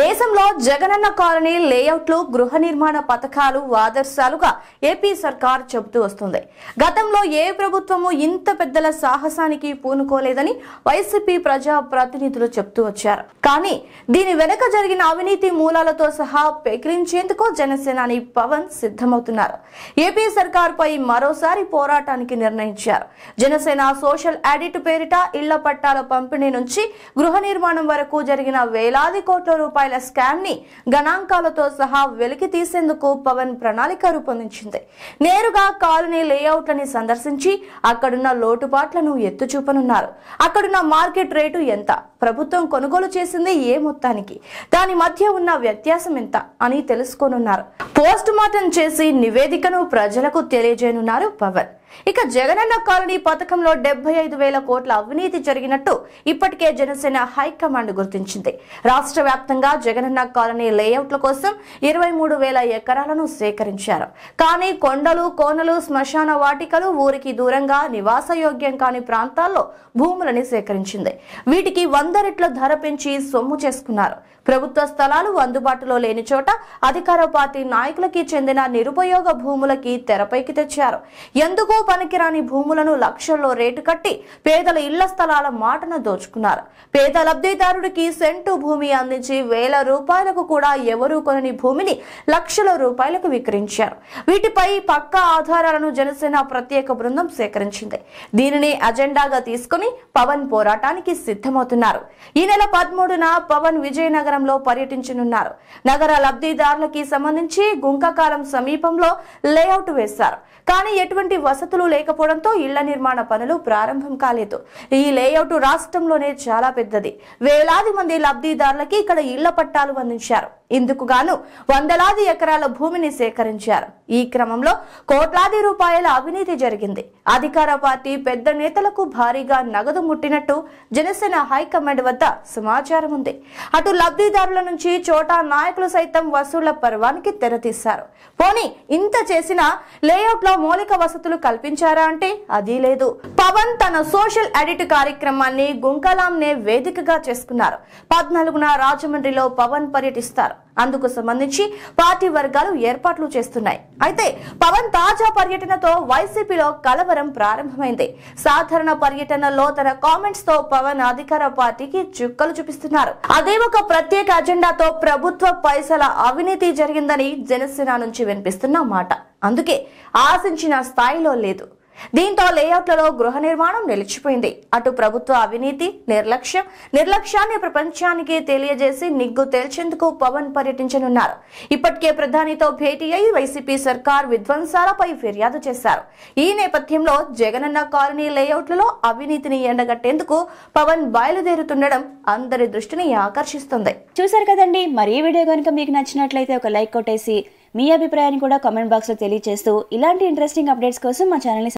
దేశంలో జగనన్న కాలనీ లేఅవుట్లు గృహ నిర్మాణ పథకాలు ఆదర్శాలుగా ఏపీ సర్కార్ చెబుతూ వస్తుంది గతంలో ఏ ప్రభుత్వము ఇంత పెద్దల సాహసానికి పూనుకోలేదని వైసీపీ ప్రజా ప్రతినిధులు చెబుతూ వచ్చారు కానీ దీని వెనుక జరిగిన అవినీతి మూలాలతో సహా పెకిలించేందుకు జనసేనాని పవన్ సిద్ధమవుతున్నారు ఏపీ సర్కార్ పై మరోసారి పోరాటానికి నిర్ణయించారు జనసేన సోషల్ ఆడిట్ పేరిట ఇళ్ల పట్టాల పంపిణీ నుంచి గృహ నిర్మాణం వరకు జరిగిన వేలాది కోట్ల రూపాయలు రూపాయల స్కామ్ని గణాంకాలతో సహా వెలికి తీసేందుకు పవన్ ప్రణాళిక రూపొందించింది నేరుగా కాలనీ లేఅవుట్లని సందర్శించి అక్కడున్న లోటుపాట్లను ఎత్తుచూపనున్నారు అక్కడున్న మార్కెట్ రేటు ఎంత ప్రభుత్వం కొనుగోలు చేసింది ఏ మొత్తానికి దాని మధ్య ఉన్న వ్యత్యాసం ఎంత అని తెలుసుకోనున్నారు పోస్ట్ మార్టం చేసి నివేదికను ప్రజలకు తెలియజేయనున్నారు పవన్ ఇక జగనన్న కాలనీ పథకంలో డెబ్బై ఐదు వేల కోట్ల అవినీతి జరిగినట్టు ఇప్పటికే జనసేన హైకమాండ్ గుర్తించింది రాష్ట్ర వ్యాప్తంగా జగనన్న కాలనీ లేఅవుట్ల కోసం ఇరవై మూడు వేల ఎకరాలను సేకరించారు కానీ కొండలు కోనలు శ్మశాన వాటికలు ఊరికి దూరంగా నివాసయోగ్యం కాని ప్రాంతాల్లో భూములని సేకరించింది వీటికి వంద రెట్ల ధర పెంచి సొమ్ము చేసుకున్నారు ప్రభుత్వ స్థలాలు అందుబాటులో లేని చోట అధికార పార్టీ నాయకులకి చెందిన నిరుపయోగ భూములకి తెరపైకి తెచ్చారు ఎందుకు ఎందుకో పనికిరాని భూములను లక్షల్లో రేటు కట్టి పేదల ఇళ్ల స్థలాల మాటను దోచుకున్నారు పేద లబ్ధిదారుడికి సెంటు భూమి అందించి వేల రూపాయలకు కూడా ఎవరూ కొనని భూమిని లక్షల రూపాయలకు విక్రయించారు వీటిపై పక్క ఆధారాలను జనసేన ప్రత్యేక బృందం సేకరించింది దీనిని అజెండాగా తీసుకుని పవన్ పోరాటానికి సిద్ధమవుతున్నారు ఈ నెల పదమూడున పవన్ విజయనగరంలో పర్యటించనున్నారు నగర లబ్ధిదారులకి సంబంధించి గుంకకాలం సమీపంలో లేఅవుట్ వేశారు కానీ ఎటువంటి వసతి వసతులు లేకపోవడంతో ఇళ్ల నిర్మాణ పనులు ప్రారంభం కాలేదు ఈ లేఅవుట్ రాష్ట్రంలోనే చాలా పెద్దది వేలాది మంది లబ్ధిదారులకి ఇక్కడ ఇళ్ల పట్టాలు అందించారు ఇందుకుగాను వందలాది ఎకరాల భూమిని సేకరించారు ఈ క్రమంలో కోట్లాది రూపాయల అవినీతి జరిగింది అధికార పార్టీ పెద్ద నేతలకు భారీగా నగదు ముట్టినట్టు జనసేన హైకమాండ్ వద్ద సమాచారం ఉంది అటు లబ్ధిదారుల నుంచి చోటా నాయకులు సైతం వసూళ్ల పర్వానికి తెరతీశారు పోనీ ఇంత చేసిన లేఅవుట్ లో మౌలిక వసతులు కల్పించారా అంటే అది లేదు పవన్ తన సోషల్ ఎడిట్ కార్యక్రమాన్ని గుంకలాంనే వేదికగా చేసుకున్నారు పద్నాలుగున రాజమండ్రిలో పవన్ పర్యటిస్తారు అందుకు సంబంధించి పార్టీ వర్గాలు ఏర్పాట్లు చేస్తున్నాయి అయితే పవన్ తాజా పర్యటనతో వైసీపీలో కలవరం ప్రారంభమైంది సాధారణ పర్యటనలో తన కామెంట్స్ తో పవన్ అధికార పార్టీకి చుక్కలు చూపిస్తున్నారు అదే ఒక ప్రత్యేక అజెండాతో ప్రభుత్వ పైసల అవినీతి జరిగిందని జనసేన నుంచి వినిపిస్తున్న మాట అందుకే ఆశించిన స్థాయిలో లేదు దీంతో లేఅవుట్లలో గృహ నిర్మాణం నిలిచిపోయింది అటు ప్రభుత్వ అవినీతి నిర్లక్ష్యం నిర్లక్ష్యాన్ని ప్రపంచానికి తెలియజేసి నిగ్గు తేల్చేందుకు పవన్ పర్యటించనున్నారు ఇప్పటికే ప్రధానితో భేటీ అయి వైసీపీ సర్కార్ విధ్వంసాలపై ఫిర్యాదు చేశారు ఈ నేపథ్యంలో జగనన్న కాలనీ లేఅవుట్లలో అవినీతిని ఎండగట్టేందుకు పవన్ బయలుదేరుతుండడం అందరి దృష్టిని ఆకర్షిస్తుంది చూశారు కదండి మరీ వీడియో కనుక మీకు నచ్చినట్లయితే ఒక లైక్ కొట్టేసి మీ అభిప్రాయాన్ని కూడా కామెంట్ బాక్స్లో తెలియజేస్తూ ఇలాంటి ఇంట్రెస్టింగ్ అప్డేట్స్ కోసం మా ఛానల్ని